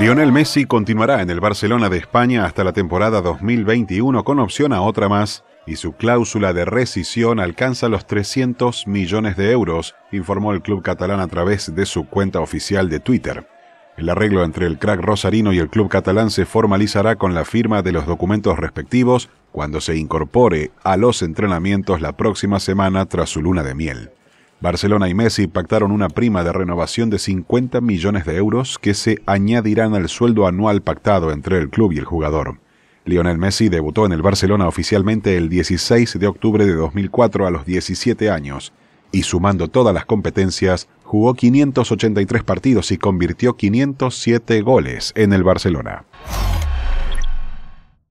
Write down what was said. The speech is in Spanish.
Lionel Messi continuará en el Barcelona de España hasta la temporada 2021 con opción a otra más y su cláusula de rescisión alcanza los 300 millones de euros, informó el club catalán a través de su cuenta oficial de Twitter. El arreglo entre el crack rosarino y el club catalán se formalizará con la firma de los documentos respectivos cuando se incorpore a los entrenamientos la próxima semana tras su luna de miel. Barcelona y Messi pactaron una prima de renovación de 50 millones de euros que se añadirán al sueldo anual pactado entre el club y el jugador. Lionel Messi debutó en el Barcelona oficialmente el 16 de octubre de 2004 a los 17 años y sumando todas las competencias jugó 583 partidos y convirtió 507 goles en el Barcelona.